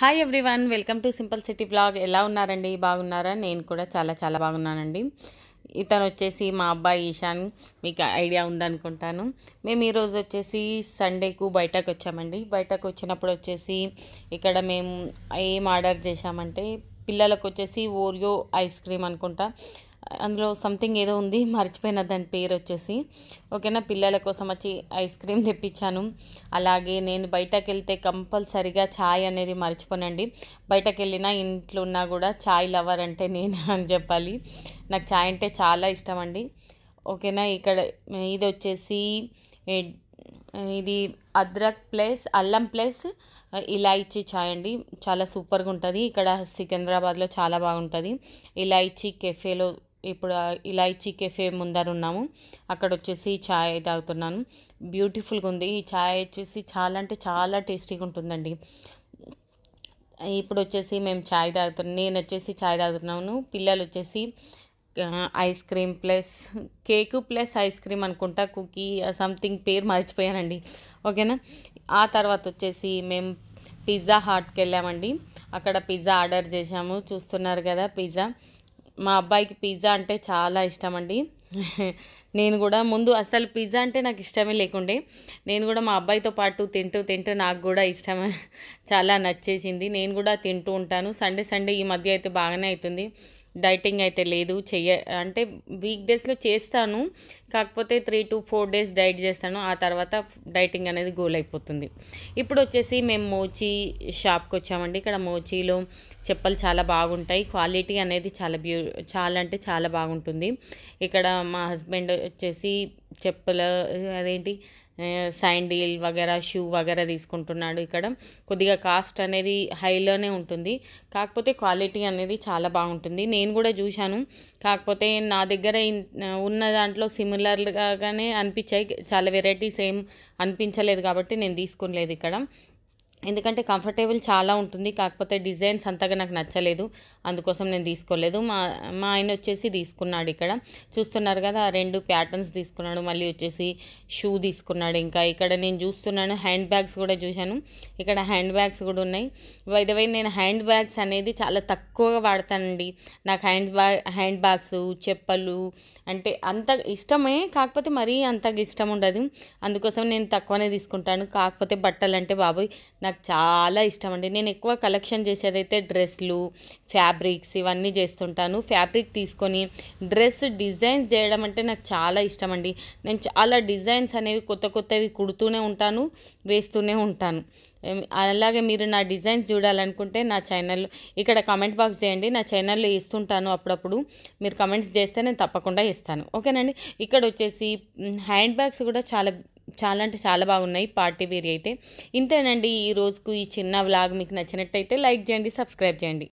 hi everyone welcome to simple city blog ఎలా ఉన్నారండి బాగున్నారా నేను కూడా చాలా చాలా బాగున్నానండి ఇతను వచ్చేసి మా అబ్బాయి ఈశాన్ మీకు ఐడియా ఉందనుకుంటాను మేము ఈరోజు వచ్చేసి సండేకు బయటకు వచ్చామండి బయటకు వచ్చినప్పుడు వచ్చేసి ఇక్కడ మేము ఏం ఆర్డర్ చేశామంటే పిల్లలకు వచ్చేసి ఓరియో ఐస్ క్రీమ్ అనుకుంటా అందులో సంథింగ్ ఏదో ఉంది మర్చిపోయిన దాని పేరు వచ్చేసి ఓకేనా పిల్లల కోసం వచ్చి ఐస్ క్రీమ్ తెప్పించాను అలాగే నేను బయటకు వెళ్తే కంపల్సరిగా ఛాయ్ అనేది మర్చిపోనండి బయటకు వెళ్ళినా ఇంట్లో ఉన్నా కూడా ఛాయ్ లవర్ అంటే నేను అని చెప్పాలి నాకు ఛాయ్ అంటే చాలా ఇష్టం అండి ఓకేనా ఇక్కడ ఇది వచ్చేసి ఇది అద్రక్ ప్లస్ అల్లం ప్లస్ ఇలాయచీ ఛాయ్ అండి చాలా సూపర్గా ఉంటుంది ఇక్కడ సికింద్రాబాద్లో చాలా బాగుంటుంది ఇలాయచీ కెఫేలో ఇప్పుడు ఇలాయచీ కెఫే ముందర ఉన్నాము అక్కడ వచ్చేసి ఛాయ్ తాగుతున్నాను బ్యూటిఫుల్గా ఉంది ఈ ఛాయ్ వచ్చేసి చాలా అంటే చాలా టేస్టీగా ఉంటుందండి ఇప్పుడు వచ్చేసి మేము ఛాయ్ తాగుతున్నాం నేను వచ్చేసి ఛాయ్ తాగుతున్నాను పిల్లలు వచ్చేసి ice cream plus cake plus ice cream అనుకుంటా కుకీ సంథింగ్ పేరు మర్చిపోయానండి ఓకేనా ఆ తర్వాత వచ్చేసి మేము పిజ్జా హాట్కి వెళ్ళామండి అక్కడ పిజ్జా ఆర్డర్ చేశాము చూస్తున్నారు కదా పిజ్జా మా అబ్బాయికి పిజ్జా అంటే చాలా ఇష్టం అండి నేను కూడా ముందు అసలు పిజ్జా అంటే నాకు ఇష్టమే లేకుండే నేను కూడా మా అబ్బాయితో పాటు తింటూ తింటూ నాకు కూడా ఇష్టం చాలా నచ్చేసింది నేను కూడా తింటూ ఉంటాను సండే సండే ఈ మధ్య అయితే బాగానే అవుతుంది డైటింగ్ అయితే లేదు చెయ్య అంటే వీక్ డేస్లో చేస్తాను కాకపోతే three to four days diet చేస్తాను ఆ తర్వాత డైటింగ్ అనేది గోల్ అయిపోతుంది ఇప్పుడు వచ్చేసి మేము మోచి షాప్కి వచ్చామండి ఇక్కడ మోచీలో చెప్పలు చాలా బాగుంటాయి క్వాలిటీ అనేది చాలా బ్యూ చాలా అంటే చాలా బాగుంటుంది ఇక్కడ మా హస్బెండ్ వచ్చేసి చెప్పులు అదేంటి శాండిల్ వగేరా షూ వగేరా తీసుకుంటున్నాడు ఇక్కడ కొద్దిగా కాస్ట్ అనేది హైలోనే ఉంటుంది కాకపోతే క్వాలిటీ అనేది చాలా బాగుంటుంది నేను కూడా చూశాను కాకపోతే నా దగ్గర ఉన్న దాంట్లో సిమిలర్గానే అనిపించాయి చాలా వెరైటీస్ ఏం అనిపించలేదు కాబట్టి నేను తీసుకోలేదు ఇక్కడ ఎందుకంటే కంఫర్టబుల్ చాలా ఉంటుంది కాకపోతే డిజైన్స్ అంతగా నాకు నచ్చలేదు అందుకోసం నేను తీసుకోలేదు మా మా ఆయన వచ్చేసి తీసుకున్నాడు ఇక్కడ చూస్తున్నారు కదా రెండు ప్యాటర్న్స్ తీసుకున్నాడు మళ్ళీ వచ్చేసి షూ తీసుకున్నాడు ఇంకా ఇక్కడ నేను చూస్తున్నాను హ్యాండ్ బ్యాగ్స్ కూడా చూశాను ఇక్కడ హ్యాండ్ బ్యాగ్స్ కూడా ఉన్నాయి వైదవై నేను హ్యాండ్ బ్యాగ్స్ అనేది చాలా తక్కువగా వాడతానండి నాకు హ్యాండ్ బ్యాగ్ హ్యాండ్ బ్యాగ్స్ చెప్పలు అంటే అంత ఇష్టమే కాకపోతే మరీ అంతగా ఇష్టం ఉండదు అందుకోసం నేను తక్కువనే తీసుకుంటాను కాకపోతే బట్టలు అంటే బాబోయ్ నాకు చాలా ఇష్టం అండి నేను ఎక్కువ కలెక్షన్ చేసేదైతే డ్రెస్లు ఫ్యాబ్రిక్స్ ఇవన్నీ చేస్తుంటాను ఫ్యాబ్రిక్ తీసుకొని డ్రెస్ డిజైన్స్ చేయడం అంటే నాకు చాలా ఇష్టం అండి నేను చాలా డిజైన్స్ అనేవి కొత్త కొత్తవి కుడుతూనే ఉంటాను వేస్తూనే ఉంటాను అలాగే మీరు నా డిజైన్స్ చూడాలనుకుంటే నా ఛానల్ ఇక్కడ కమెంట్ బాక్స్ చేయండి నా ఛానల్లో ఇస్తుంటాను అప్పుడప్పుడు మీరు కమెంట్స్ చేస్తే నేను తప్పకుండా ఇస్తాను ఓకేనండి ఇక్కడ వచ్చేసి హ్యాండ్ బ్యాగ్స్ కూడా చాలా చాలా అంటే చాలా బాగున్నాయి పార్టీ వేర్ అయితే ఇంతేనండి ఈ రోజుకు ఈ చిన్న వ్లాగ్ మీకు నచ్చినట్టయితే లైక్ చేయండి సబ్స్క్రైబ్ చేయండి